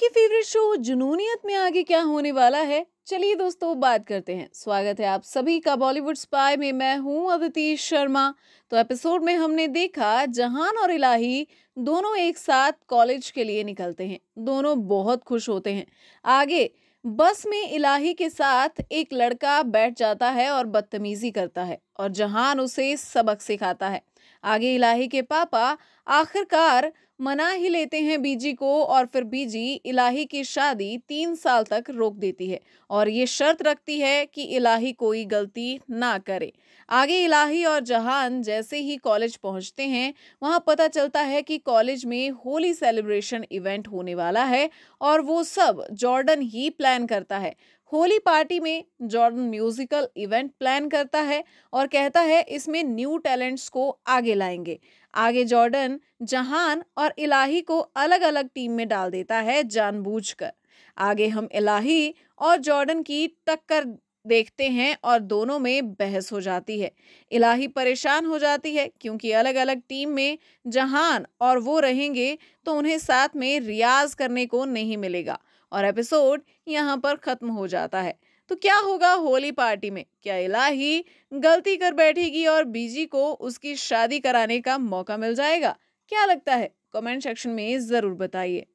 आपकी favourite show जुनूनियत में आगे क्या होने वाला है चलिए दोस्तों बात करते हैं स्वागत है आप सभी का बॉलीवुड स्पाई में मैं हूं अदिति शर्मा तो एपिसोड में हमने देखा जहान और इलाही दोनों एक साथ कॉलेज के लिए निकलते हैं दोनों बहुत खुश होते हैं आगे बस में इलाही के साथ एक लड़का बैठ जाता है और बदतमीजी करता है और जहान उसे सबक सिखाता है आगे इलाही के पापा आखिरकार मना ही लेते हैं बीजी को और फिर बीजी इलाही की शादी तीन साल तक रोक देती है और ये शर्त रखती है कि इलाही कोई गलती ना करे आगे इलाही और जहान जैसे ही कॉलेज पहुंचते हैं वहां पता चलता है कि कॉलेज में होली सेलिब्रेशन इवेंट होने वाला है और वो सब जॉर्डन ही प्लान करता है होली पार्टी में जॉर्डन म्यूजिकल इवेंट प्लान करता है और कहता है इसमें न्यू टैलेंट्स को आगे लाएंगे आगे जॉर्डन जहान और इलाही को अलग अलग टीम में डाल देता है जानबूझकर आगे हम इलाही और जॉर्डन की टक्कर देखते हैं और दोनों में बहस हो जाती है इलाही परेशान हो जाती है क्योंकि अलग अलग टीम में जहान और वो रहेंगे तो उन्हें साथ में रियाज करने को नहीं मिलेगा और एपिसोड यहाँ पर ख़त्म हो जाता है तो क्या होगा होली पार्टी में क्या इलाही गलती कर बैठेगी और बीजी को उसकी शादी कराने का मौका मिल जाएगा क्या लगता है कमेंट सेक्शन में ज़रूर बताइए